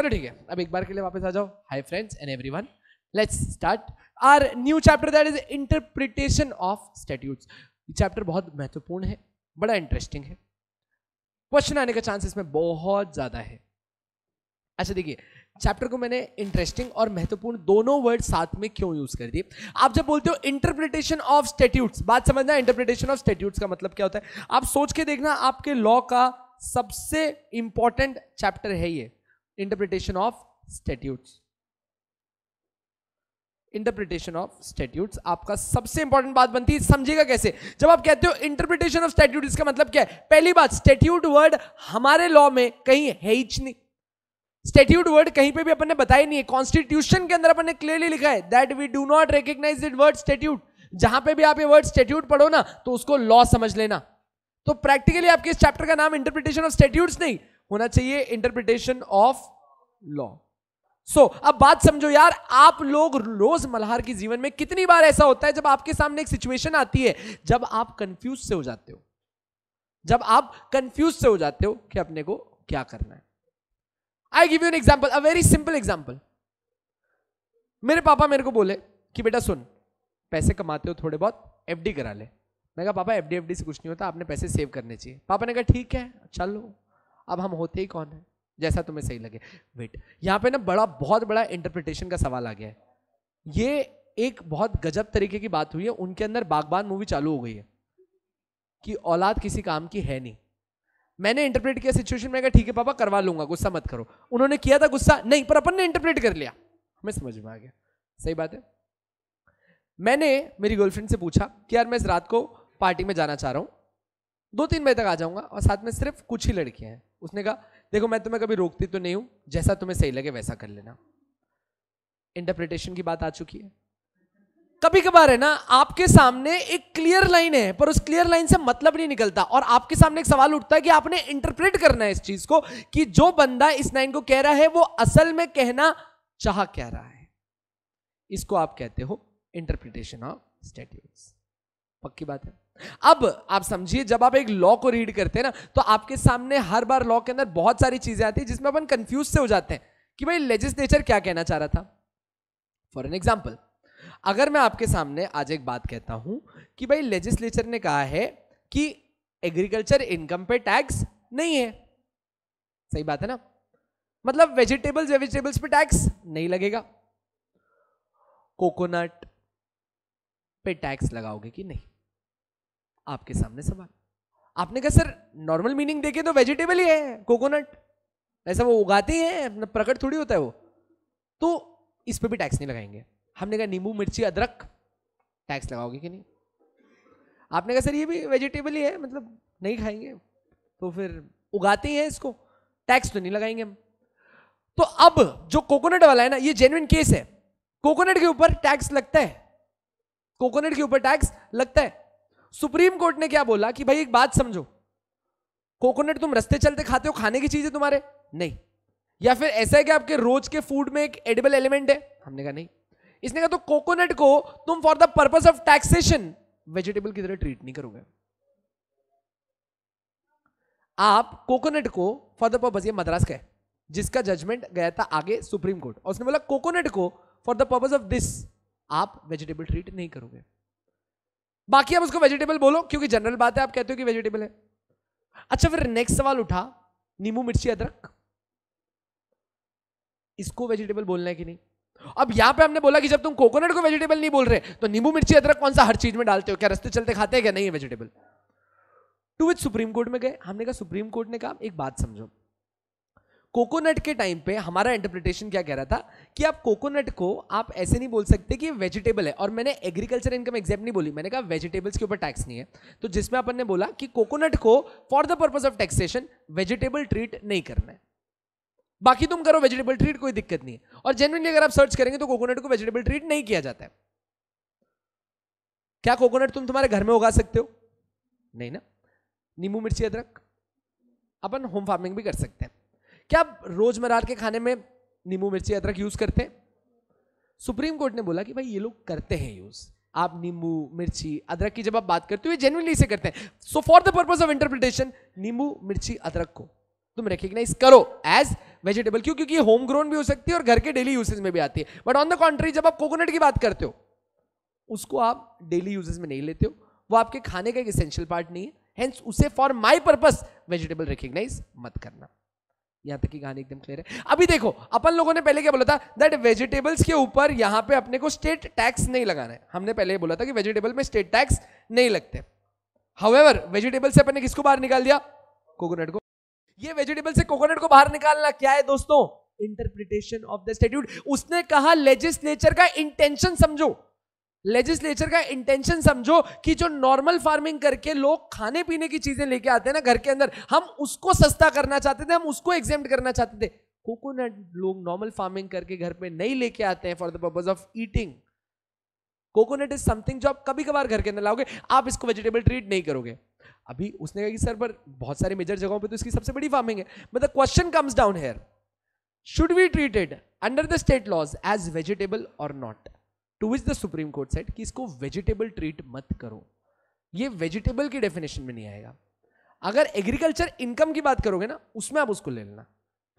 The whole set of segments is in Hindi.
चलो ठीक है अब एक बार के लिए वापस आ जाओ hi friends and everyone let's start our new chapter that is interpretation of statutes ये चैप्टर बहुत महत्वपूर्ण है बड़ा इंटरेस्टिंग है क्वेश्चन आने का चांस इसमें बहुत ज़्यादा है अच्छा देखिए चैप्टर को मैंने इंटरेस्टिंग और महत्वपूर्ण दोनों वर्ड साथ में क्यों यूज कर दिए आप जब बोलते हो इंटरप्रिटेशन ऑफ स्टेट्यूट्स बात समझना इंटरप्रिटेशन ऑफ स्टेट्यूट्स का मतलब क्या होता है आप सोच के देखना आपके लॉ का सबसे इंपॉर्टेंट चैप्टर है ये interpretation of statutes interpretation of statute आपका सबसे इंपॉर्टेंट बात बनती है समझिएगा कैसे जब आप कहते हो इंटरप्रिटेशन ऑफ स्टेट्यूट इसका मतलब क्या है पहली बात स्टेट्यूट वर्ड हमारे लॉ में कहीं है ही नहीं स्टेट्यूट वर्ड कहीं पे भी अपन ने बताया नहीं है कॉन्स्टिट्यूशन के अंदर अपन ने क्लियरली लिखा है that we do not recognise it word statute जहां पे भी आप ये वर्ड स्टेट्यूट पढ़ो ना तो उसको लॉ समझ लेना तो प्रैक्टिकली आपके इस चैप्टर का नाम इंटरप्रिटेशन ऑफ स्टेट्यूट नहीं होना चाहिए इंटरप्रिटेशन ऑफ लॉ सो अब बात समझो यार आप लोग रोज मल्हार के जीवन में कितनी बार ऐसा होता है जब आपके सामने एक सिचुएशन आती है जब आप कंफ्यूज से हो जाते हो जब आप कंफ्यूज से हो जाते हो कि अपने को क्या करना है I give you an example a very simple example मेरे पापा मेरे को बोले कि बेटा सुन पैसे कमाते हो थोड़े बहुत एफडी करा ले मैं कहा पापा एफडी एफडी से कुछ नहीं होता आपने पैसे सेव करने चाहिए पापा ने कहा ठीक है चलो अब हम होते ही कौन है जैसा तुम्हें सही लगे वेट यहाँ पे ना बड़ा बहुत बड़ा इंटरप्रिटेशन का सवाल आ गया है ये एक बहुत गजब तरीके की बात हुई है उनके अंदर बागबान मूवी चालू हो गई है कि औलाद किसी काम की है नहीं मैंने इंटरप्रेट किया सिचुएशन में कहा ठीक है पापा करवा लूंगा गुस्सा मत करो उन्होंने किया था गुस्सा नहीं पर अपन ने इंटरप्रेट कर लिया हमें समझ में आ गया सही बात है मैंने मेरी गर्लफ्रेंड से पूछा कि यार मैं इस रात को पार्टी में जाना चाह रहा हूँ दो तीन बजे तक आ जाऊंगा और साथ में सिर्फ कुछ ही लड़कियां हैं उसने कहा देखो मैं तुम्हें कभी रोकती तो नहीं हूं जैसा तुम्हें सही लगे वैसा कर लेना इंटरप्रिटेशन की बात आ चुकी है कभी कभार है ना आपके सामने एक क्लियर लाइन है पर उस क्लियर लाइन से मतलब नहीं निकलता और आपके सामने एक सवाल उठता है कि आपने इंटरप्रेट करना है इस चीज को कि जो बंदा इस लाइन को कह रहा है वो असल में कहना चाह कह रहा है इसको आप कहते हो इंटरप्रिटेशन ऑफ स्टेट्यूट पक्की बात है अब आप समझिए जब आप एक लॉ को रीड करते हैं ना तो आपके सामने हर बार लॉ के अंदर बहुत सारी चीजें आती है जिसमें अपन कंफ्यूज से हो जाते हैं कि भाई लेजिस्लेचर क्या कहना चाह रहा था फॉर एन एग्जाम्पल अगर मैं आपके सामने आज एक बात कहता हूं कि भाई लेजिस्लेचर ने कहा है कि एग्रीकल्चर इनकम पे टैक्स नहीं है सही बात है ना मतलब वेजिटेबल्स वेजिटेबल्स पे टैक्स नहीं लगेगा कोकोनट पे टैक्स लगाओगे कि नहीं आपके सामने सवाल आपने कहा सर नॉर्मल मीनिंग देखे तो वेजिटेबल ही है कोकोनट ऐसा वो उगाते हैं अपना प्रकट थोड़ी होता है वो तो इस पर भी टैक्स नहीं लगाएंगे हमने कहा नींबू मिर्ची अदरक टैक्स लगाओगे कि नहीं आपने कहा सर ये भी वेजिटेबल ही है मतलब नहीं खाएंगे तो फिर उगाते हैं इसको टैक्स तो नहीं लगाएंगे हम तो अब जो कोकोनट वाला है ना ये जेन्युन केस है कोकोनट के ऊपर टैक्स लगता है कोकोनट के ऊपर टैक्स लगता है सुप्रीम कोर्ट ने क्या बोला कि भाई एक बात समझो कोकोनट तुम रस्ते चलते खाते हो खाने की चीज है तुम्हारे नहीं या फिर ऐसा है कि आपके रोज के फूड में एक एडिबल एलिमेंट है हमने कहा नहीं इसने कहा तो कोकोनट को तुम for the purpose of taxation vegetable की तरह ट्रीट नहीं करोगे आप कोकोनट को फॉर द पर्पज ये मद्रास का है जिसका जजमेंट गया था आगे सुप्रीम कोर्ट और उसने बोला कोकोनट को for the purpose of this आप वेजिटेबल ट्रीट नहीं करोगे बाकी आप उसको वेजिटेबल बोलो क्योंकि जनरल बात है आप कहते हो कि वेजिटेबल है अच्छा फिर नेक्स्ट सवाल उठा नींबू मिर्ची अदरक इसको वेजिटेबल बोलना है कि नहीं अब यहां पे हमने बोला कि जब तुम कोकोनट को वेजिटेबल नहीं बोल रहे तो नींबू मिर्ची अदरक कौन सा हर चीज में डालते हो क्या रस्ते चलते खाते हैं क्या नहीं है vegetable to which Supreme Court में गए हमने कहा सुप्रीम कोर्ट ने कहा एक बात समझो कोकोनट के टाइम पे हमारा इंटरप्रिटेशन क्या कह रहा था कि आप कोकोनट को आप ऐसे नहीं बोल सकते कि वेजिटेबल है और मैंने एग्रीकल्चर इनकम एग्जाम नहीं बोली मैंने कहा वेजिटेबल्स के ऊपर टैक्स नहीं है तो जिसमें अपन ने बोला कि कोकोनट को for the purpose of taxation vegetable treat नहीं करना है बाकी तुम करो वेजिटेबल ट्रीट कोई दिक्कत नहीं है और जेनविनली अगर आप सर्च करेंगे तो कोकोनट को वेजिटेबल ट्रीट नहीं किया जाता है क्या कोकोनट तुम तुम्हारे घर में उगा सकते हो नहीं ना नींबू मिर्ची अदरक अपन होम फार्मिंग भी कर सकते हैं क्या आप रोजमर्रा के खाने में नींबू मिर्ची अदरक यूज करते हैं सुप्रीम कोर्ट ने बोला कि भाई ये लोग करते हैं यूज आप नींबू मिर्ची अदरक की जब आप बात करते हो ये जेनुअनली इसे करते हैं so for the purpose of interpretation नींबू मिर्ची अदरक को तुम रिकग्नाइज करो एज वेजिटेबल क्यों क्योंकि ये होम ग्रोन भी हो सकती है और घर के डेली यूसेज में भी आती है बट ऑन द कॉन्ट्री जब आप कोकोनट की बात करते हो उसको आप डेली यूजेज में नहीं लेते हो वो आपके खाने का एक इसेंशियल पार्ट नहीं है हेंस उसे for my purpose vegetable recognise मत करना यहाँ तक की कहानी एकदम क्लियर है अभी देखो अपन लोगों ने पहले क्या बोला था दैट वेजिटेबल्स के ऊपर यहाँ पे अपने को स्टेट टैक्स नहीं लगाना है हमने पहले बोला था कि वेजिटेबल में स्टेट टैक्स नहीं लगते हाउएवर वेजिटेबल से अपन ने किसको बाहर निकाल दिया कोकोनट को ये वेजिटेबल से कोकोनट को बाहर निकालना क्या है दोस्तों इंटरप्रिटेशन ऑफ द स्टेट्यूट उसने कहा लेजिस्लेचर का इंटेंशन समझो लेजिस्लेचर का इंटेंशन समझो कि जो नॉर्मल फार्मिंग करके लोग खाने पीने की चीजें लेके आते हैं ना घर के अंदर हम उसको सस्ता करना चाहते थे हम उसको एग्जेम्प्ट करना चाहते थे कोकोनट लोग नॉर्मल फार्मिंग करके घर पे नहीं लेके आते हैं for the purpose of eating coconut is something जो आप कभी कभार घर के अंदर लाओगे आप इसको वेजिटेबल ट्रीट नहीं करोगे अभी उसने कहा कि सर पर बहुत सारी मेजर जगहों पे तो इसकी सबसे बड़ी फार्मिंग है मतलब question comes down here should be treated under the state laws as vegetable और not to which the Supreme Court set कि इसको वेजिटेबल ट्रीट मत करो ये वेजिटेबल की डेफिनेशन में नहीं आएगा अगर एग्रीकल्चर इनकम की बात करोगे ना उसमें आप उसको ले लेना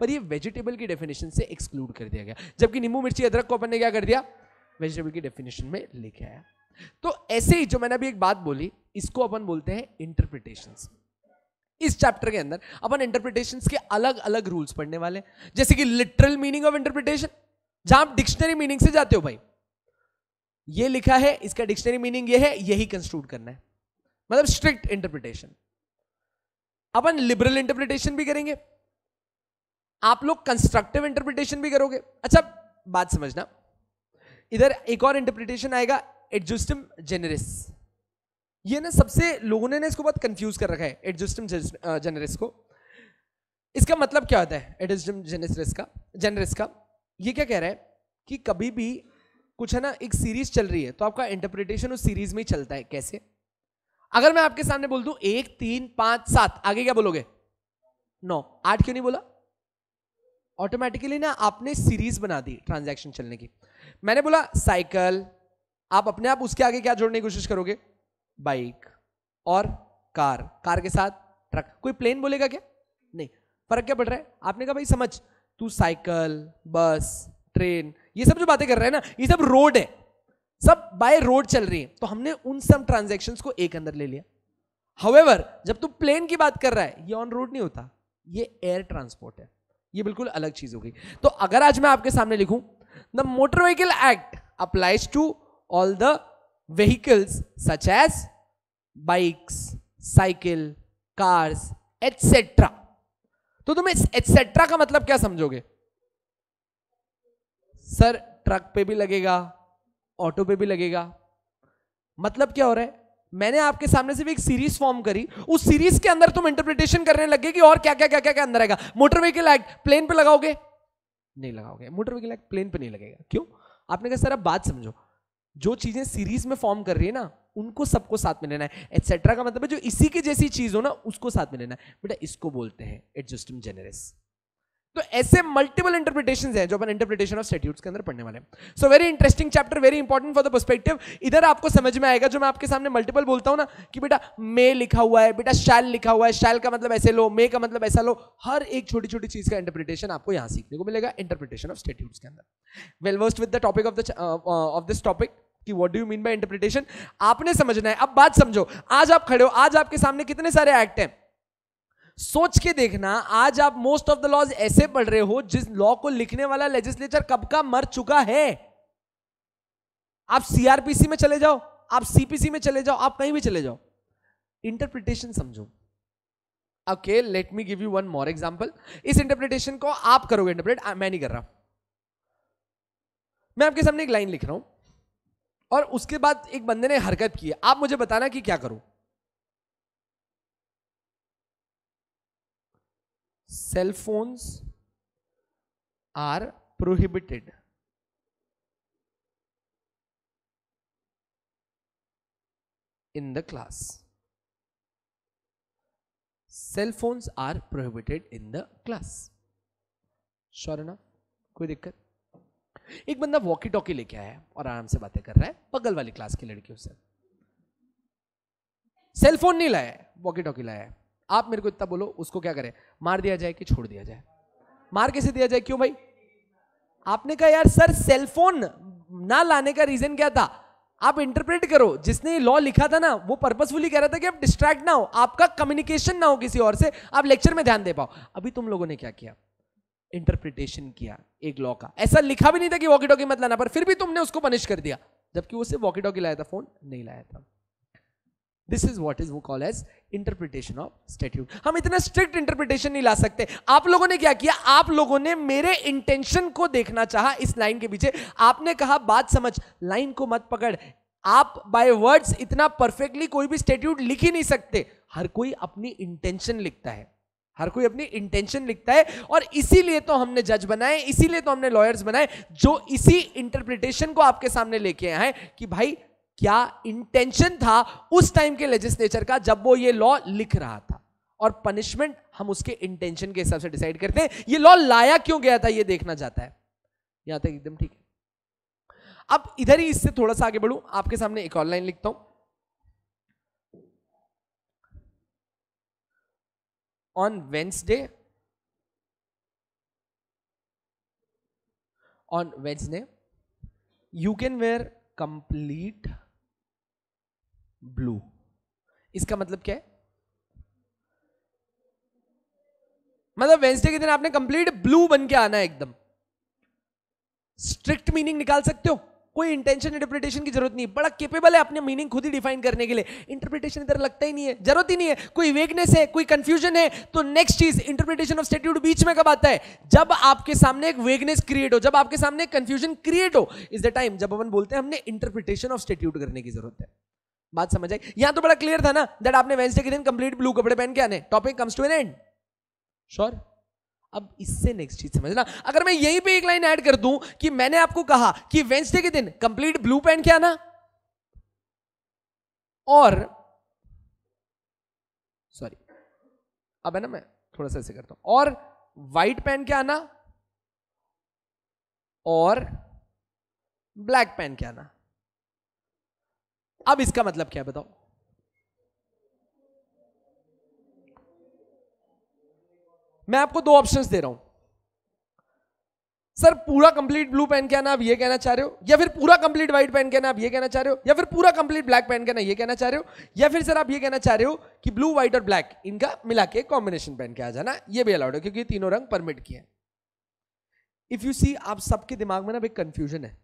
पर ये वेजिटेबल की डेफिनेशन से एक्सक्लूड कर दिया गया जबकि नींबू मिर्ची अदरक को अपन ने क्या कर दिया वेजिटेबल की डेफिनेशन में लेके आया तो ऐसे ही जो मैंने अभी एक बात बोली इसको अपन बोलते हैं इंटरप्रिटेशन इस चैप्टर के अंदर अपन इंटरप्रिटेशन के अलग अलग रूल्स पढ़ने वाले जैसे कि लिटरल मीनिंग ऑफ इंटरप्रिटेशन जहां आप डिक्शनरी मीनिंग से जाते हो भाई ये लिखा है इसका डिक्शनरी मीनिंग ये है यही कंस्ट्रूट करना है मतलब स्ट्रिक्ट इंटरप्रिटेशन अपन लिबरल इंटरप्रिटेशन भी करेंगे आप लोग कंस्ट्रक्टिव इंटरप्रिटेशन भी करोगे अच्छा बात समझना इधर एक और इंटरप्रिटेशन आएगा एडजस्टम जेनरिस ये ना सबसे लोगों ने ना इसको बहुत कंफ्यूज कर रखा है एडजस्टम जेनरिस को इसका मतलब क्या होता है एडजस्टम जेनरिस का जेनरिस का ये क्या कह रहा है कि कभी भी कुछ है ना एक सीरीज चल रही है तो आपका इंटरप्रिटेशन उस सीरीज में ही चलता है कैसे अगर मैं आपके सामने बोल दू एक तीन पांच सात आगे क्या बोलोगे नौ आठ क्यों नहीं बोला ऑटोमेटिकली ना आपने सीरीज बना दी ट्रांजेक्शन चलने की मैंने बोला साइकिल आप अपने आप उसके आगे क्या जोड़ने की कोशिश करोगे बाइक और कार कार के साथ ट्रक कोई प्लेन बोलेगा क्या नहीं फर्क क्या पड़ रहा है आपने कहा भाई समझ तू साइकिल बस ट्रेन ये सब जो बातें कर रहे हैं ना ये सब रोड है सब बाय रोड चल रही है तो हमने उन सब ट्रांजेक्शन को एक अंदर ले लिया हाउएवर जब तू प्लेन की बात कर रहा है ये ऑन रोड नहीं होता ये एयर ट्रांसपोर्ट है ये बिल्कुल अलग चीज हो गई तो अगर आज मैं आपके सामने लिखूं the Motor Vehicle Act applies to all the vehicles such as bikes cycle cars etcetera तो तुम इस एटसेट्रा का मतलब क्या समझोगे सर ट्रक पे भी लगेगा ऑटो पे भी लगेगा मतलब क्या हो रहा है मैंने आपके सामने से भी एक सीरीज फॉर्म करी उस सीरीज के अंदर तुम इंटरप्रिटेशन करने लगे कि और क्या क्या क्या क्या क्या अंदर आएगा मोटर व्हीकल एक्ट प्लेन पे लगाओगे नहीं लगाओगे मोटर व्हीकल एक्ट प्लेन पे नहीं लगेगा क्यों आपने कहा सर आप बात समझो जो चीजें सीरीज में फॉर्म कर रही है ना उनको सबको साथ में लेना है एटसेट्रा का मतलब है जो इसी की जैसी चीज हो ना उसको साथ में लेना है बेटा इसको बोलते हैं एडजस्टम जेनरस तो ऐसे मल्टीपल इंटरप्रिटेशन है जो अपन इंटरप्रिटेशन ऑफ स्टेट्यूट्स के अंदर पढ़ने वाले so very interesting chapter very important for the perspective इधर आपको समझ में आएगा जो मैं आपके सामने मल्टीपल बोलता हूँ ना कि बेटा मे लिखा हुआ है बेटा शैल लिखा हुआ है शैल का मतलब ऐसे लो मे का मतलब ऐसा लो हर एक छोटी छोटी चीज का इंटरप्रिटेशन आपको यहाँ सीखने को मिलेगा इंटरप्रिटेशन ऑफ स्टेट्यूट्स के अंदर well versed with the topic of the of this topic कि what do you mean by interpretation आपने समझना है अब बात समझो आज आप खड़े हो आज आपके सामने कितने सारे एक्ट हैं सोच के देखना आज आप मोस्ट ऑफ द लॉज ऐसे पढ़ रहे हो जिस लॉ को लिखने वाला लेजिस्लेचर कब का मर चुका है आप सीआरपीसी में चले जाओ आप सीपीसी में चले जाओ आप कहीं भी चले जाओ इंटरप्रिटेशन समझो okay let me give you one more example इस इंटरप्रिटेशन को आप करोगे इंटरप्रेट मैं नहीं कर रहा मैं आपके सामने एक लाइन लिख रहा हूं और उसके बाद एक बंदे ने हरकत की आप मुझे बताना कि क्या करूं cell phones are prohibited. in the class. Cell phones are prohibited in the class. Sure कोई दिक्कत एक बंदा वॉकी टॉकी लेके आया है और आराम से बातें कर रहा है बगल वाली क्लास की लड़कियों से सेल फोन नहीं लाया वॉकी टॉकी लाया है आप मेरे को इतना बोलो उसको क्या करें मार दिया जाए कि छोड़ दिया जाए मार कैसे दिया जाए क्यों भाई आपने कहा यार सर सेलफोन ना लाने का रीजन क्या था आप इंटरप्रेट करो जिसने लॉ लिखा था ना वो पर्पसफुली कह रहा था कि आप डिस्ट्रैक्ट ना हो आपका कम्युनिकेशन ना हो किसी और से आप लेक्चर में ध्यान दे पाओ अभी तुम लोगों ने क्या किया इंटरप्रिटेशन किया एक लॉ का ऐसा लिखा भी नहीं था कि वॉकी टॉकी मत लाना पर फिर भी तुमने उसको पनिश कर दिया जबकि वो सिर्फ वॉकी टॉकी लाया था फोन नहीं लाया था दिस इज वॉट इज वो call as interpretation of statute हम इतना स्ट्रिक्ट इंटरप्रिटेशन नहीं ला सकते आप लोगों ने क्या किया आप लोगों ने मेरे इंटेंशन को देखना चाह इस लाइन के पीछे आपने कहा बात समझ लाइन को मत पकड़ आप बाय वर्ड्स इतना परफेक्टली कोई भी स्टेट्यूट लिख ही नहीं सकते हर कोई अपनी इंटेंशन लिखता है हर कोई अपनी इंटेंशन लिखता है और इसीलिए तो हमने जज बनाए इसीलिए तो हमने लॉयर्स बनाए जो इसी इंटरप्रिटेशन को आपके सामने लेके आए कि भाई क्या इंटेंशन था उस टाइम के लेजिस्लेचर का जब वो ये लॉ लिख रहा था और पनिशमेंट हम उसके इंटेंशन के हिसाब से डिसाइड करते हैं ये लॉ लाया क्यों गया था ये देखना चाहता है यहां तक एकदम ठीक है अब इधर ही इससे थोड़ा सा आगे बढ़ू आपके सामने एक ऑनलाइन लिखता हूं on Wednesday on Wednesday you can wear complete blue इसका मतलब क्या है मतलब वेंसडे के दिन आपने कंप्लीट ब्लू बन के आना है एकदम स्ट्रिक्ट मीनिंग निकाल सकते हो कोई इंटेंशन इंटरप्रिटेशन की जरूरत नहीं है बड़ा केपेबल है अपने मीनिंग खुद ही डिफाइन करने के लिए इंटरप्रिटेशन इधर लगता ही नहीं है जरूरत ही नहीं है कोई वेगनेस है कोई कंफ्यूजन है तो नेक्स्ट चीज इंटरप्रिटेशन ऑफ स्टेट्यूड बीच में कब आता है जब आपके सामने एक वेगनेस क्रिएट हो जब आपके सामने कंफ्यूजन क्रिएट हो इज द टाइम जब अपन बोलते हैं हमने इंटरप्रिटेशन ऑफ स्टेट्यूड करने की जरूरत है बात समझ आई यहां तो बड़ा क्लियर था ना दैट आपने वेंसडे के दिन कंप्लीट ब्लू कपड़े पहन के आने topic comes to an end sure अब इससे नेक्स्ट चीज समझना अगर मैं यहीं पे एक लाइन ऐड कर दूं कि मैंने आपको कहा कि वेंसडे के दिन कंप्लीट ब्लू पहन के आना और सॉरी अब है ना मैं थोड़ा सा ऐसे करता हूं और व्हाइट पहन के आना और ब्लैक पहन के आना अब इसका मतलब क्या बताओ मैं आपको दो ऑप्शंस दे रहा हूं सर पूरा कंप्लीट ब्लू पेन कहना आप ये कहना चाह रहे हो या फिर पूरा कंप्लीट व्हाइट पेन कहना आप ये कहना चाह रहे हो या फिर पूरा कंप्लीट ब्लैक पेन कहना ये कहना चाह रहे हो या फिर सर आप ये कहना चाह रहे हो कि ब्लू व्हाइट और ब्लैक इनका मिला के कॉम्बिनेशन पेन के आ जाना ये भी अलाउड है क्योंकि तीनों रंग परमिट किए हैं इफ यू सी आप सबके दिमाग में ना एक कंफ्यूजन है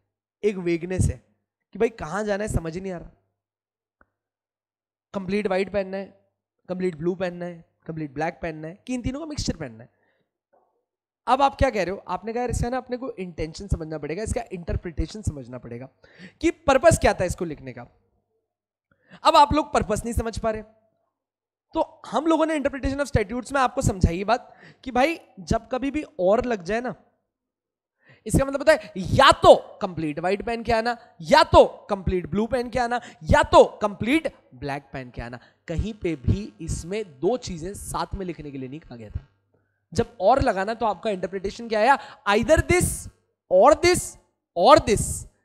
एक वेगनेस है कि भाई कहां जाना है समझ ही नहीं आ रहा कंप्लीट वाइट पहनना है कंप्लीट ब्लू पहनना है कंप्लीट ब्लैक पहनना है कि इन तीनों का मिक्सचर पहनना है अब आप क्या कह रहे हो आपने कहा इसका ना अपने को इंटेंशन समझना पड़ेगा इसका इंटरप्रिटेशन समझना पड़ेगा कि पर्पस क्या था इसको लिखने का अब आप लोग पर्पस नहीं समझ पा रहे तो हम लोगों ने इंटरप्रिटेशन ऑफ स्टेट्यूट्स में आपको समझाई बात कि भाई जब कभी भी और लग जाए ना इसका मतलब बताए या तो कंप्लीट व्हाइट पेन के आना या तो कंप्लीट ब्लू पेन के आना या तो कंप्लीट ब्लैक पेन के आना कहीं पे भी इसमें दो चीजें साथ में लिखने के लिए नहीं कहा गया था जब और लगाना तो आपका इंटरप्रिटेशन क्या आया आइदर दिस और दिस और this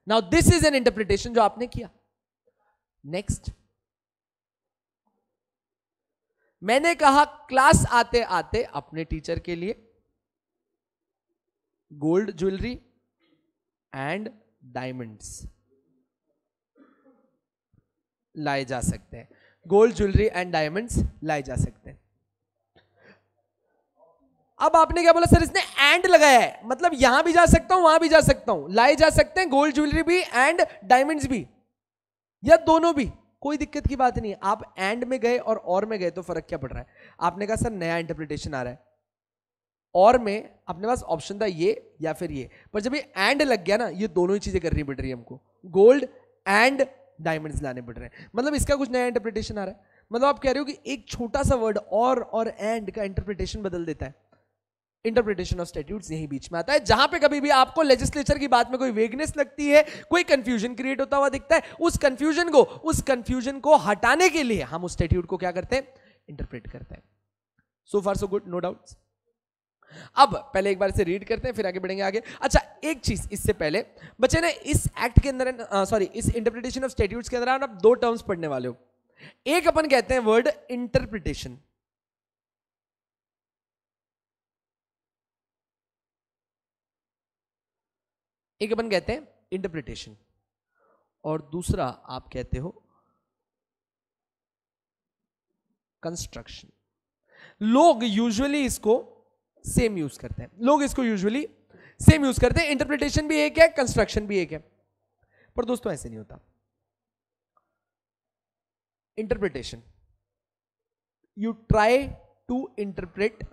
now this is an interpretation जो आपने किया नेक्स्ट मैंने कहा क्लास आते आते अपने टीचर के लिए गोल्ड ज्वेलरी एंड डायमंड्स लाए जा सकते हैं गोल्ड ज्वेलरी एंड डायमंड्स लाए जा सकते हैं अब आपने क्या बोला सर इसने एंड लगाया है मतलब यहां भी जा सकता हूं वहां भी जा सकता हूं लाए जा सकते हैं गोल्ड ज्वेलरी भी एंड डायमंड्स भी या दोनों भी कोई दिक्कत की बात नहीं आप एंड में गए और और में गए तो फर्क क्या पड़ रहा है आपने कहा सर नया इंटरप्रिटेशन आ रहा है और में अपने पास ऑप्शन था ये या फिर ये पर जब ये एंड लग गया ना ये दोनों ही चीज़ें करनी पड़ रही है हमको गोल्ड एंड डायमंड्स लाने पड़ रहे हैं मतलब इसका कुछ नया इंटरप्रिटेशन आ रहा है मतलब आप कह रहे हो कि एक छोटा सा वर्ड और और एंड का इंटरप्रिटेशन बदल देता है इंटरप्रिटेशन ऑफ स्टेट्यूट यही बीच में आता है जहां पे कभी भी आपको लेजिस्लेचर की बात में कोई वेगनेस लगती है कोई कंफ्यूजन क्रिएट होता हुआ दिखता है उस कंफ्यूजन को उस कंफ्यूजन को हटाने के लिए हम उस स्टेट्यूट को क्या करते हैं इंटरप्रेट करते हैं so far so good no doubts अब पहले एक बार इसे रीड करते हैं फिर आगे बढ़ेंगे आगे अच्छा एक चीज इससे पहले बच्चे ने इस एक्ट के अंदर सॉरी इस इंटरप्रिटेशन ऑफ स्टेट्यूट के अंदर आप दो टर्म्स पढ़ने वाले हो एक अपन कहते हैं वर्ड इंटरप्रिटेशन एक अपन कहते हैं इंटरप्रिटेशन और दूसरा आप कहते हो कंस्ट्रक्शन लोग यूजुअली इसको सेम यूज करते हैं लोग इसको यूजुअली सेम यूज करते हैं इंटरप्रिटेशन भी एक है कंस्ट्रक्शन भी एक है पर दोस्तों ऐसे नहीं होता interpretation you try to interpret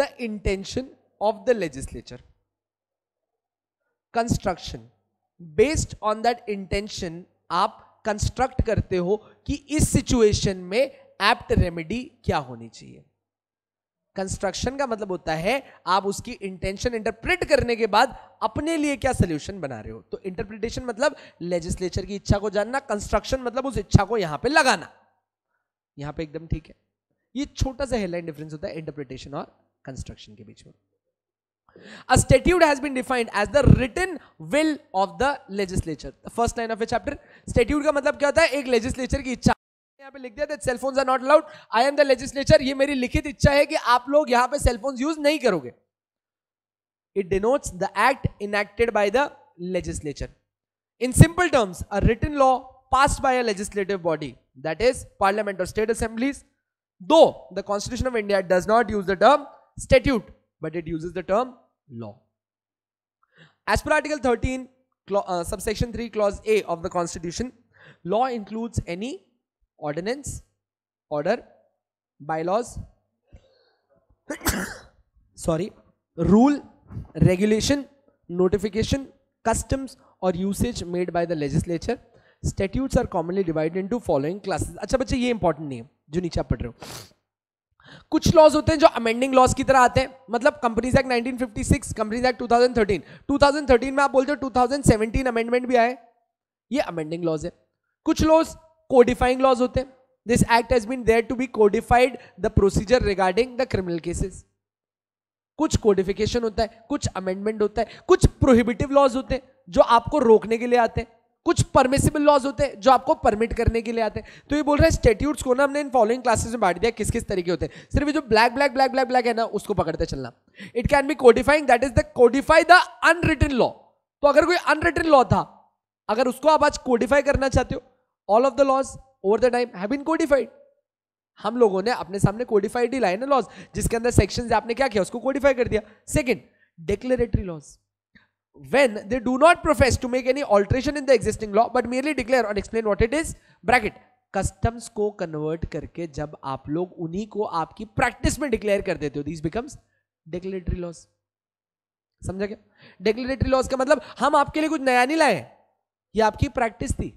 the intention of the legislature construction based on that intention आप कंस्ट्रक्ट करते हो कि इस सिचुएशन में एप्ट रेमेडी क्या होनी चाहिए कंस्ट्रक्शन का मतलब होता है आप उसकी इंटेंशन इंटरप्रेट करने के बाद अपने लिए क्या सोल्यूशन बना रहे हो तो इंटरप्रिटेशन मतलब लेजिस्लेचर की इच्छा को जानना कंस्ट्रक्शन मतलब उस इच्छा को यहां पे लगाना यहां पे एकदम ठीक है ये छोटा सा हेडलाइन डिफरेंस होता है इंटरप्रिटेशन और कंस्ट्रक्शन के बीच में a statute has been defined as the written will of the legislature the first line of a chapter statute ka matlab kya hota hai ek legislature ki ichha पे लिख दिया cell phone are not allowed I am the legislature ये मेरी लिखित इच्छा है कि आप लोग यहां पे सेल यूज नहीं करोगे it denotes the act enacted by the legislature in simple terms a written law passed by legislative body that is Parliament और state assembly though the Constitution of India does not use the term statute but it use the term law as per Article thirteen subsection three clause A of the Constitution law includes any ordinance order bylaws sorry rule regulation notification customs और usage made by the legislature statutes are commonly divided into following classes अच्छा बच्चे ये इंपॉर्टेंट नहीं है जो नीचे आप पढ़ रहे हो कुछ लॉज होते हैं जो अमेंडिंग लॉज की तरह आते हैं मतलब कंपनीज एक्ट 1956 कंपनीज एक्ट 2013 2013 में आप बोलते हो 2017 अमेंडमेंट भी आए ये अमेंडिंग लॉज है कुछ लॉज कोडिफाइंग लॉज होते हैं this act has been there to be codified the procedure regarding the criminal cases कुछ कोडिफिकेशन होता है कुछ अमेंडमेंट होता है कुछ प्रोहिबिटिव लॉज होते हैं जो आपको रोकने के लिए आते हैं कुछ परमिसिबल लॉज होते हैं जो आपको परमिट करने के लिए आते हैं तो ये बोल रहा है स्टेट्यूट्स को ना हमने इन फॉलोइंग क्लासेस में बांट दिया किस किस तरीके होते हैं सिर्फ जो black black black black black है ना उसको पकड़ते चलना it can be codifying that is the codify the unwritten law तो अगर कोई अनरिटन लॉ था अगर उसको आप आज कोडिफाई करना चाहते हो all of the laws over the time have been codified हम लोगों ने अपने सामने कोडिफाइड ही लाए ना लॉज जिसके अंदर सेक्शन आपने क्या किया उसको कोडिफाई कर दिया second declaratory laws when they do not profess to make any alteration in the existing law but merely declare और explain what it is bracket customs को कन्वर्ट करके जब आप लोग उन्हीं को आपकी प्रैक्टिस में डिक्लेयर कर देते हो दिस बिकम्स डिक्लेरेटरी लॉज समझा क्या डिक्लेरेटरी लॉज का मतलब हम आपके लिए कुछ नया नहीं लाए ये आपकी प्रैक्टिस थी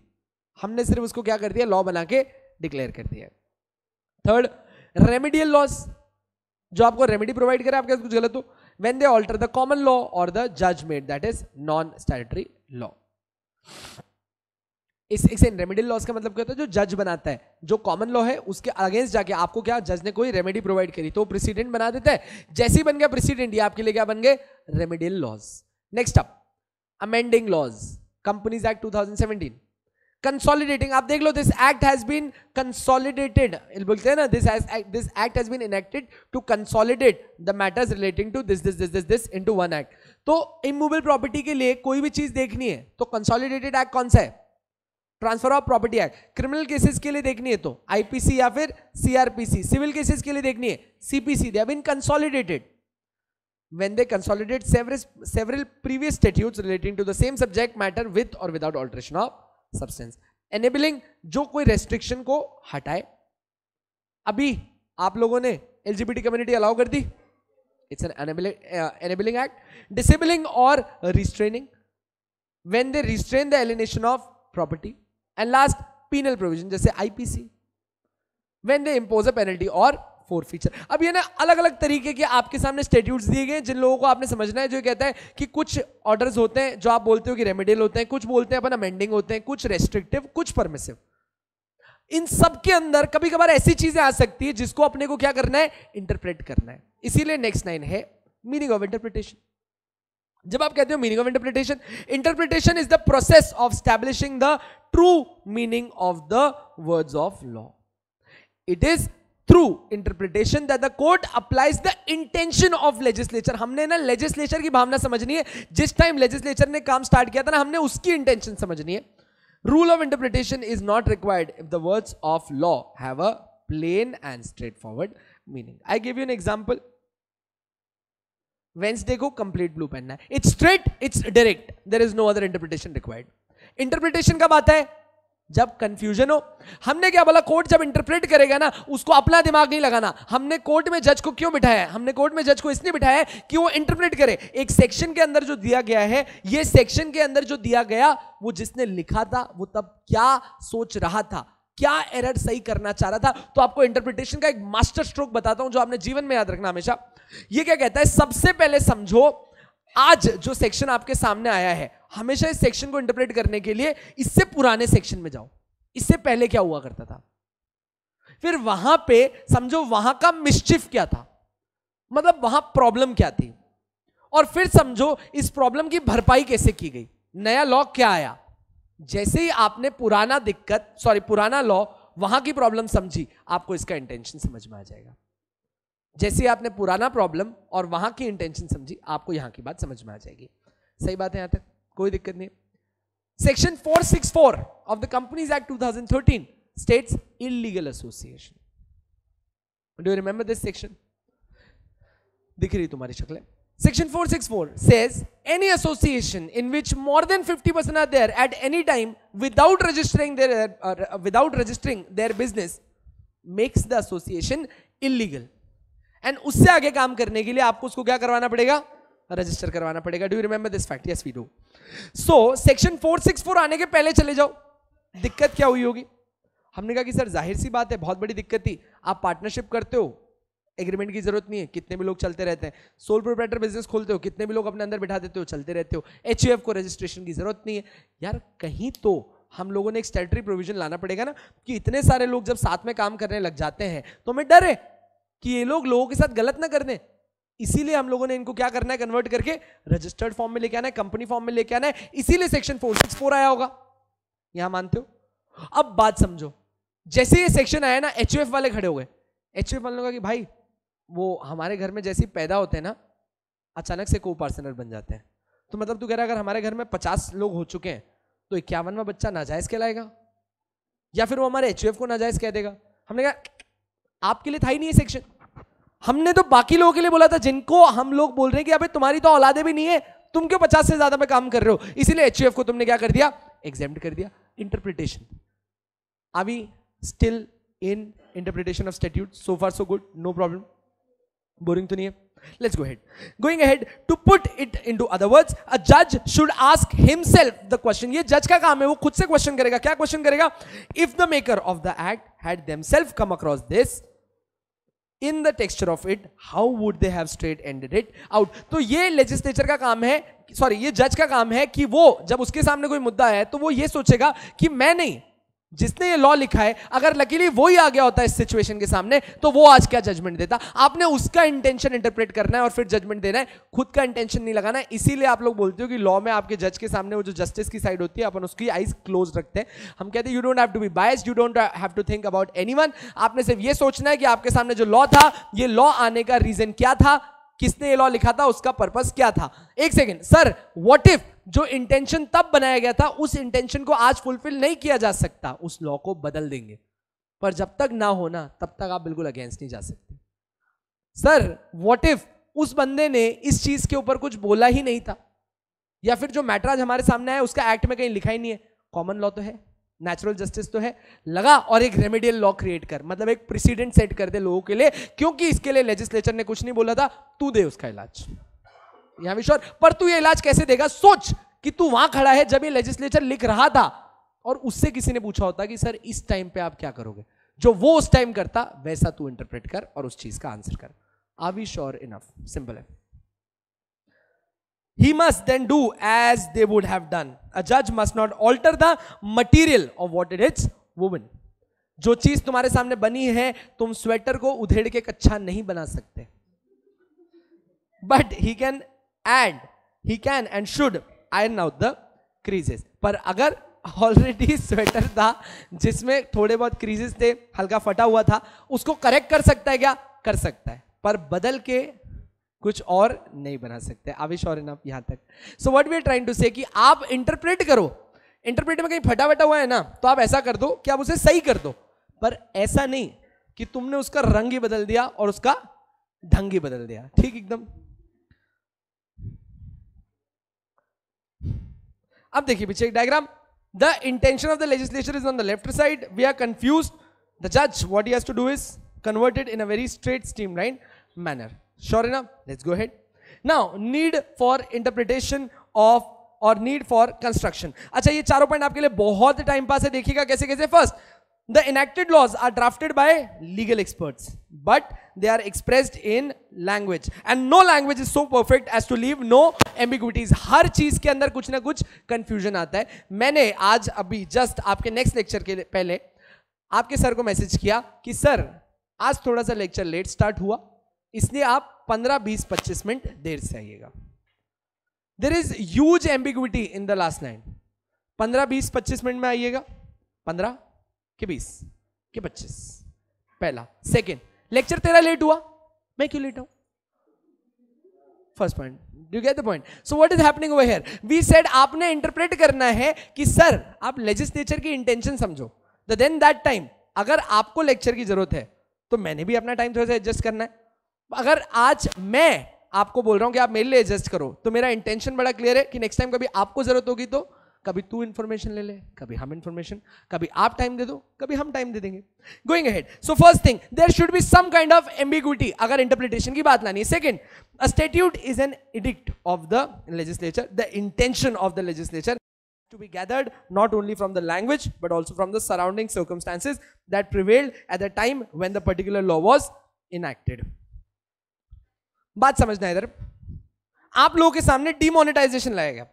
हमने सिर्फ उसको क्या कर दिया लॉ बना के डिक्लेयर कर दिया थर्ड रेमेडियल लॉस जो आपको रेमेडी प्रोवाइड करे आपके कुछ गलत हो when they alter the common law और the judgement that is non statutory law इस इसे रेमेडियल लॉस का मतलब क्या होता है जो जज बनाता है जो कॉमन लॉ है उसके अगेंस्ट जाके आपको क्या जज ने कोई रेमेडी प्रोवाइड करी तो प्रेसिडेंट बना देता है जैसे ही बन गया प्रेसिडेंट ये आपके लिए क्या बन गए remedial laws next up amending laws Companies Act consolidating आप देख लो this act has been consolidated बोलते हैं ना this this act has been enacted to consolidate the matters relating to this this this this this into one act तो इमूवेबल प्रॉपर्टी के लिए कोई भी चीज देखनी है तो कंसोलिडेटेड एक्ट कौन सा है Transfer of Property Act criminal cases के लिए देखनी है तो आईपीसी या फिर सीआरपीसी सिविल केसेस के लिए देखनी है CPC they have been consolidated when they consolidate several several previous statutes relating to the same subject matter with or without alteration of substance enabling जो कोई रेस्ट्रिक्शन को हटाए अभी आप लोगों ने एलजीबीटी कम्युनिटी अलाउ कर दी it's an enabling enabling act disabling और restraining when they restrain the alienation of property and last penal provision जैसे IPC when they impose a penalty और फोर फीचर अब ये ना अलग अलग तरीके के आपके सामने स्टेट्यूट्स दिए गए जिन लोगों को आपने समझना है जो कहता है कि कुछ ऑर्डर्स होते हैं जो आप बोलते हो कि रेमेडियल होते हैं कुछ बोलते हैं अपन अमेंडिंग होते हैं कुछ रेस्ट्रिक्टिव कुछ परमिसिव इन सब के अंदर कभी कभार ऐसी चीजें आ सकती है जिसको अपने को क्या करना है इंटरप्रेट करना है इसीलिए नेक्स्ट लाइन है मीनिंग ऑफ इंटरप्रिटेशन जब आप कहते हो meaning of interpretation interpretation is the process of establishing the true meaning of the words of law it is through interpretation the court applies the intention of legislature हमने ना लेजिस्लेचर की भावना समझनी है जिस टाइम लेजिस्लेचर ने काम स्टार्ट किया था ना हमने उसकी इंटेंशन समझनी है rule of interpretation is not required if the words of law have plain and straightforward meaning I give you an example Wednesday को कंप्लीट ब्लू पहनना है it's straight it's direct there is no other interpretation required interpretation का बात है जब कंफ्यूजन हो हमने क्या बोला कोर्ट जब इंटरप्रेट करेगा ना उसको अपना दिमाग नहीं लगाना हमने कोर्ट में जज को क्यों बिठाया हमने कोर्ट में जज को इसलिए बिठाया कि वो इंटरप्रेट करे एक सेक्शन के अंदर जो दिया गया है ये सेक्शन के अंदर जो दिया गया वो जिसने लिखा था वो तब क्या सोच रहा था क्या एरर सही करना चाह रहा था तो आपको इंटरप्रिटेशन का एक मास्टर स्ट्रोक बताता हूं जो आपने जीवन में याद रखना हमेशा ये क्या कहता है सबसे पहले समझो आज जो सेक्शन आपके सामने आया है हमेशा इस सेक्शन को इंटरप्रेट करने के लिए इससे पुराने सेक्शन में जाओ इससे पहले क्या हुआ करता था फिर वहां पे समझो वहां का मिश्चिफ क्या था मतलब वहां प्रॉब्लम क्या थी और फिर समझो इस प्रॉब्लम की भरपाई कैसे की गई नया लॉ क्या आया जैसे ही आपने पुराना दिक्कत सॉरी पुराना लॉ वहां की प्रॉब्लम समझी आपको इसका इंटेंशन समझ में आ जाएगा जैसे ही आपने पुराना प्रॉब्लम और वहां की इंटेंशन समझी आपको यहां की बात समझ में आ जाएगी सही बात है यहां तक कोई दिक्कत नहीं section 464 of the Companies Act 2013 states illegal association do remember this section दिख रही तुम्हारी शक्लें section 464 says any association in which more than 50 percent are there at any time without registering there without registering their business makes the association illegal and उससे आगे काम करने के लिए आपको उसको क्या करवाना पड़ेगा रजिस्टर करवाना पड़ेगा do remember this fact yes we do so section 464 आने के पहले चले जाओ दिक्कत क्या हुई होगी हमने कहा कि सर जाहिर सी बात है बहुत बड़ी दिक्कत थी आप पार्टनरशिप करते हो एग्रीमेंट की जरूरत नहीं है कितने भी लोग चलते रहते हैं सोल प्रोपरेटर बिजनेस खोलते हो कितने भी लोग अपने अंदर बिठा देते हो चलते रहते हो एच को रजिस्ट्रेशन की जरूरत नहीं है यार कहीं तो हम लोगों ने एक स्टेटरी प्रोविजन लाना पड़ेगा ना कि इतने सारे लोग जब साथ में काम करने लग जाते हैं तो हमें डर है कि ये लोग लोगों के साथ गलत ना कर दें इसीलिए हम लोगों ने इनको क्या करना है कन्वर्ट करके रजिस्टर्ड फॉर्म में लेके आना है कंपनी फॉर्म में लेके आना है इसीलिए सेक्शन फोर सिक्स फोर आया होगा यहां मानते हो अब बात समझो जैसे ये सेक्शन आया ना एच वाले खड़े हो गए एच वालों का कि भाई वो हमारे घर में जैसे पैदा होते हैं ना अचानक से को पार्सनर बन जाते हैं तो मतलब तू कह रहा अगर हमारे घर में पचास लोग हो चुके हैं तो इक्यावनवा बच्चा नाजायज कहलाएगा या फिर वो हमारे एच को नाजायज कह देगा हमने कहा आपके लिए था ही नहीं है सेक्शन हमने तो बाकी लोगों के लिए बोला था जिनको हम लोग बोल रहे हैं कि अबे तुम्हारी तो औलादे भी नहीं है तुम क्यों पचास से ज्यादा में काम कर रहे हो इसीलिए एच को तुमने क्या कर दिया एग्जाम कर दिया इंटरप्रिटेशन अभी still in interpretation of statute so far so good no problem boring तो नहीं है Let's go ahead. Going ahead to put it into other words, a judge should ask himself the question. ये judge का काम है वो खुद से question करेगा क्या question करेगा? If the maker of the act had themselves come across this, in the texture of it how would they have straightened it out तो ये लेजिस्लेचर का काम है सॉरी ये जज का काम है कि वो जब उसके सामने कोई मुद्दा है तो वो ये सोचेगा कि मैं नहीं जिसने ये लॉ लिखा है अगर लकीली वो ही आ गया होता है इस सिचुएशन के सामने तो वो आज क्या जजमेंट देता आपने उसका इंटेंशन इंटरप्रेट करना है और फिर जजमेंट देना है खुद का इंटेंशन नहीं लगाना है इसीलिए आप लोग बोलते हो कि लॉ में आपके जज के सामने वो जो जस्टिस की साइड होती है अपन उसकी आईज क्लोज रखते हैं हम कहते हैं you don't have to be bias you don't have to think about any आपने सिर्फ ये सोचना है कि आपके सामने जो लॉ था ये लॉ आने का रीजन क्या था किसने ये लॉ लिखा था उसका पर्पस क्या था एक सेकेंड सर वॉट इफ जो इंटेंशन तब बनाया गया था उस इंटेंशन को आज फुलफिल नहीं किया जा सकता उस लॉ को बदल देंगे पर जब तक ना हो ना तब तक आप बिल्कुल अगेंस्ट नहीं जा सकते सर वॉट इफ उस बंदे ने इस चीज के ऊपर कुछ बोला ही नहीं था या फिर जो मैटर आज हमारे सामने आया उसका एक्ट में कहीं लिखा ही नहीं है कॉमन लॉ तो है नेचुरल जस्टिस तो है लगा और एक रेमेडियल लॉ क्रिएट कर मतलब एक प्रेसिडेंट सेट कर दे लोगों के लिए क्योंकि इसके लिए लेजिस्लेचर ने कुछ नहीं बोला था तू दे उसका इलाज यहां विश्वर पर तू ये इलाज कैसे देगा सोच कि तू वहां खड़ा है जब ये लेजिस्लेचर लिख रहा था और उससे किसी ने पूछा होता कि सर इस टाइम पे आप क्या करोगे जो वो उस टाइम करता वैसा तू इंटरप्रेट कर और उस चीज का आंसर कर आवी श्योर इनफ सिंपल है he must then do as they would have done. A judge must not alter the material of what it is woven. जो चीज तुम्हारे सामने बनी है तुम स्वेटर को उधेड़ के कच्चा नहीं बना सकते but he can and he can and should iron out the creases पर अगर ऑलरेडी स्वेटर था जिसमें थोड़े बहुत क्रीजेस थे हल्का फटा हुआ था उसको करेक्ट कर सकता है क्या कर सकता है पर बदल के कुछ और नहीं बना सकते आविश और इन यहां तक so what we are trying to say कि आप इंटरप्रेट करो इंटरप्रेट में कहीं फटा हुआ है ना तो आप ऐसा कर दो कि आप उसे सही कर दो पर ऐसा नहीं कि तुमने उसका रंग ही बदल दिया और उसका ढंग ही बदल दिया ठीक एकदम अब देखिए पीछे एक diagram the intention of the legislature is on the left side we are confuse the जज what you has to do is converted in a very straight steam line manner Sure enough, let's go head Now, need for interpretation of और नीड फॉर कंस्ट्रक्शन अच्छा ये चारों पॉइंट आपके लिए बहुत टाइम पास है देखिएगा कैसे कैसे first the enacted laws are drafted by legal experts but they are expressed in language and no language is so perfect as to leave no ambiguities हर चीज के अंदर कुछ ना कुछ कंफ्यूजन आता है मैंने आज अभी जस्ट आपके नेक्स्ट लेक्चर के पहले आपके सर को मैसेज किया कि सर आज थोड़ा सा लेक्चर लेट स्टार्ट हुआ इसलिए आप 15, 20, 25 मिनट देर से आइएगा there is huge ambiguity in the last nine 15, 20, 25 minute में आइएगा 15 के 20 के 25 पहला सेकेंड लेक्चर तेरा लेट हुआ मैं क्यों लेट हूं first point do get the point so what is happening over here we said आपने इंटरप्रेट करना है कि सर आप लेजिस्लेचर की इंटेंशन समझो द देन दैट टाइम अगर आपको लेक्चर की जरूरत है तो मैंने भी अपना टाइम थोड़ा सा एडजस्ट करना है अगर आज मैं आपको बोल रहा हूं कि आप मेरे लिए एडजस्ट करो तो मेरा इंटेंशन बड़ा क्लियर है कि नेक्स्ट टाइम कभी आपको जरूरत होगी तो कभी तू इंफॉर्मेशन ले ले कभी हम इंफॉर्मेशन कभी आप टाइम दे दो कभी हम टाइम दे देंगे going ahead so first thing there should be some kind of ambiguity अगर इंटरप्रिटेशन की बात लानी है second statute is an edict of the legislature the intention of the legislature to be gathered not only from the language but also from the surrounding circumstances that prevailed at the time when the particular law was enacted बात समझना इधर आप लोगों के सामने डिमोनेटाइजेशन लाया गया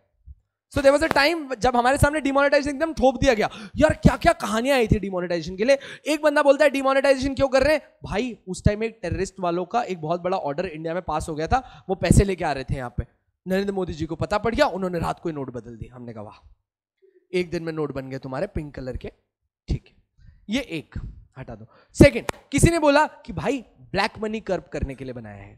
सो देर वॉज अ टाइम जब हमारे सामने डिमोनेटाइजेशन एकदम थोप दिया गया यार क्या क्या कहानियां आई थी डिमोनेटाइजेशन के लिए एक बंदा बोलता है डिमोनेटाइजेशन क्यों कर रहे हैं भाई उस टाइम एक टेररिस्ट वालों का एक बहुत बड़ा ऑर्डर इंडिया में पास हो गया था वो पैसे लेके आ रहे थे यहाँ पे नरेंद्र मोदी जी को पता पड़ गया उन्होंने रात को नोट बदल दिया हमने कहा एक दिन में नोट बन गए तुम्हारे पिंक कलर के ठीक है ये एक हटा दो सेकंड किसी ने बोला कि भाई ब्लैक मनी कर्व करने के लिए बनाया है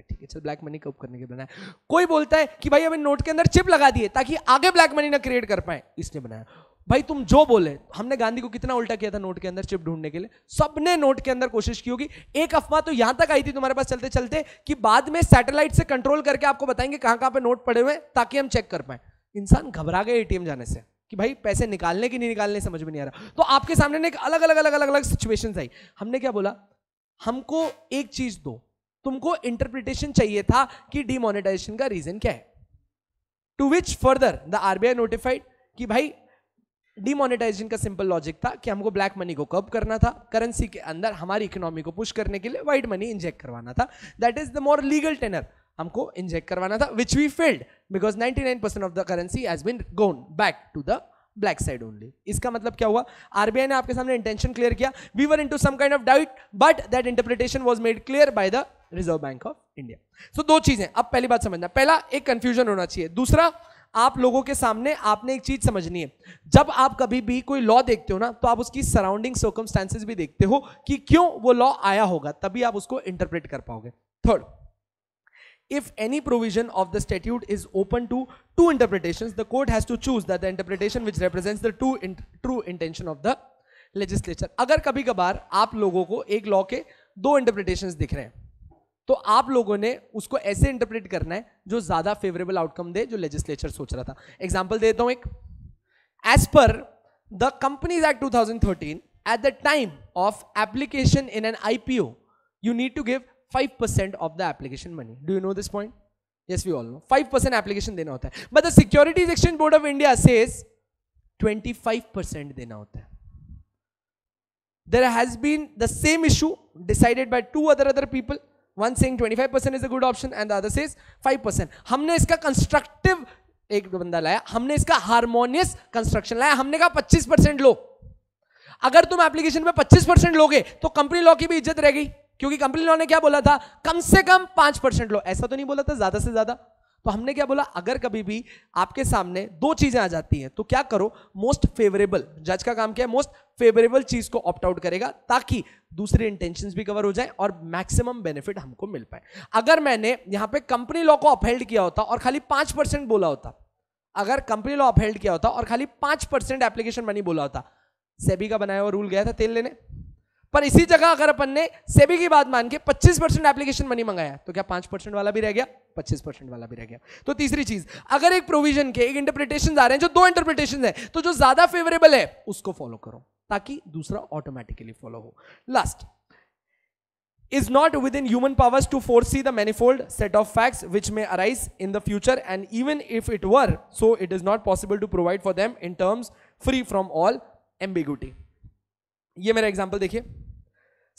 है ठीक है चल ब्लैक मनी कब करने के बनाया कोई बोलता है कि भाई हमें नोट के अंदर चिप लगा दिए ताकि आगे ब्लैक मनी ना क्रिएट कर पाए इसने बनाया भाई तुम जो बोले हमने गांधी को कितना उल्टा किया था नोट के अंदर चिप ढूंढने के लिए सबने नोट के अंदर कोशिश की होगी एक अफवाह तो यहां तक आई थी तुम्हारे पास चलते चलते कि बाद में सैटेलाइट से कंट्रोल करके आपको बताएंगे कहां कहां पे नोट पड़े हुए ताकि हम चेक कर पाए इंसान घबरा गए एटीएम जाने से कि भाई पैसे निकालने की नहीं निकालने समझ में नहीं आ रहा तो आपके सामने एक अलग अलग अलग अलग अलग सिचुएशन आई हमने क्या बोला हमको एक चीज दो तुमको इंटरप्रिटेशन चाहिए था कि डिमोनेटाइजेशन का रीजन क्या है to which further the RBI notified कि भाई डिमोनेटाइजेशन का सिंपल लॉजिक था कि हमको ब्लैक मनी को कब करना था करेंसी के अंदर हमारी इकोनॉमी को पुश करने के लिए व्हाइट मनी इंजेक्ट करवाना था that is the more legal tender हमको इंजेक्ट करवाना था which we failed because 99% of the currency has been gone back to the black side only इसका मतलब क्या हुआ आरबीआई ने आपके सामने इंटेंशन क्लियर किया we were into some kind of doubt but that interpretation was made clear by the Reserve Bank of India so दो चीजें अब पहली बात समझना पहला एक कंफ्यूजन होना चाहिए दूसरा आप लोगों के सामने आपने एक चीज समझनी है जब आप कभी भी कोई लॉ देखते हो ना तो आप उसकी सराउंडिंग सर्कमस्टांसिस भी देखते हो कि क्यों वो लॉ आया होगा तभी आप उसको इंटरप्रेट कर पाओगे third if any provision of the statute is open to two interpretations the court has to choose that the interpretation which represents the two in, true intention of the legislature अगर कभी कभार आप लोगों को एक लॉ के दो इंटरप्रिटेशंस दिख रहे हैं तो आप लोगों ने उसको ऐसे इंटरप्रेट करना है जो ज्यादा फेवरेबल आउटकम दे जो लेजिस्लेचर सोच रहा था एग्जाम्पल देता हूं एक as per the Companies Act 2013 at the time of application in an IPO you need to give five percent of the application money do you know this point yes we all know five percent application देना होता है but the Securities Exchange Board of India से ट्वेंटी फाइव परसेंट देना होता है there has been the same issue decided by two other other people one saying five percent is a good option and other says five percent हमने इसका कंस्ट्रक्टिव एक बंदा लाया हमने इसका हारमोनियस कंस्ट्रक्शन लाया हमने कहा पच्चीस परसेंट लो अगर तुम एप्लीकेशन में पच्चीस परसेंट लोगे तो कंपनी लॉ की भी इज्जत रहेगी क्योंकि कंपनी लॉ ने क्या बोला था कम से कम पांच परसेंट लो ऐसा तो नहीं बोला था ज्यादा से ज्यादा तो हमने क्या बोला अगर कभी भी आपके सामने दो चीजें आ जाती हैं तो क्या करो मोस्ट फेवरेबल जज का काम क्या है मोस्ट फेवरेबल चीज को ऑप्ट आउट करेगा ताकि दूसरे इंटेंशन भी कवर हो जाए और मैक्सिमम बेनिफिट हमको मिल पाए अगर मैंने यहां पे कंपनी लॉ को अपहेल्ड किया होता और खाली पांच परसेंट बोला होता अगर कंपनी लॉ अपहेल्ड किया होता और खाली पांच परसेंट एप्लीकेशन मनी बोला होता सेबी का बनाया हुआ रूल गया था तेल लेने पर इसी जगह अगर अपन ने सेबी की बात मान के पच्चीस परसेंट एप्लीकेशन मनी मंगाया तो क्या पांच परसेंट वाला भी रह गया पच्चीस परसेंट वाला भी रह गया तो तीसरी चीज अगर एक प्रोविजन के एक इंटरप्रिटेशन आ रहे हैं जो दो इंटरप्रिटेशन है तो जो ज्यादा फेवरेबल है उसको फॉलो करो ताकि दूसरा ऑटोमेटिकली फॉलो हो last is not within human powers to foresee the manifold set of facts which may arise in the future and even if it were so it is not possible to provide for them in terms free from all ambiguity ये मेरा एग्जाम्पल देखिए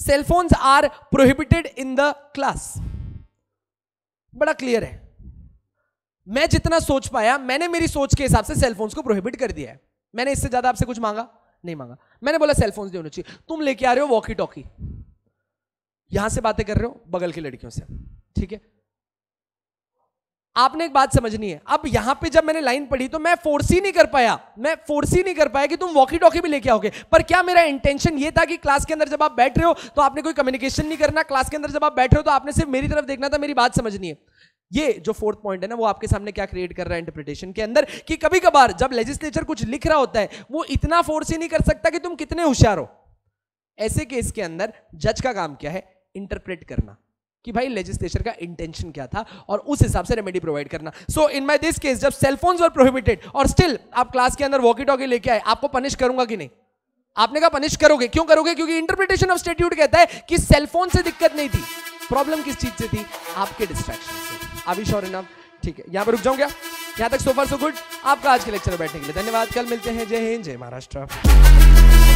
cellphones are prohibited in the class बड़ा क्लियर है मैं जितना सोच पाया मैंने मेरी सोच के हिसाब से सेलफोन्स को प्रोहिबिट कर दिया है मैंने इससे ज्यादा आपसे कुछ मांगा नहीं मांगा मैंने बोला सेलफोन देने चाहिए तुम लेके आ रहे हो वॉकी टॉकी यहां से बातें कर रहे हो बगल की लड़कियों से ठीक है आपने एक बात समझनी है अब यहां पे जब मैंने लाइन पढ़ी तो मैं फोर्स ही नहीं कर पाया मैं फोर्स ही नहीं कर पाया कि तुम वॉकी टॉकी भी लेके आओगे पर क्या मेरा इंटेंशन ये था कि क्लास के अंदर जब आप बैठ रहे हो तो आपने कोई कम्युनिकेशन नहीं करना क्लास के अंदर जब आप बैठ रहे हो तो आपने सिर्फ मेरी तरफ देखना था मेरी बात समझनी है ये जो फोर्थ पॉइंट है ना वो आपके सामने क्या क्रिएट कर रहा है इंटरप्रिटेशन के अंदर कि कभी कभार जब लेजिस्लेचर कुछ लिख रहा होता है वो इतना फोर्स ही नहीं कर सकता कि तुम कितने होशियार हो ऐसे केस के अंदर जज का काम क्या है इंटरप्रेट करना कि भाई लेजिस्लेचर का इंटेंशन क्या था और उस हिसाब से रेमेडी प्रोवाइड करना so in my this case जब सेलफोन्स और प्रोहिबिटेड और स्टिल आप क्लास के अंदर वॉकी टॉकी लेके आए आपको पनिश करूंगा कि नहीं आपने कहा पनिश करोगे क्यों करोगे क्योंकि इंटरप्रिटेशन ऑफ स्टेट्यूट कहता है कि सेलफोन से दिक्कत नहीं थी प्रॉब्लम किस चीज से थी आपके डिस्ट्रैक्शन अभी और इनाम ठीक है यहाँ पर रुक जाऊंगा क्या यहाँ तक सोफा सो गुड आपका आज के लेक्चर में बैठने के लिए धन्यवाद कल मिलते हैं जय हिंद जय महाराष्ट्र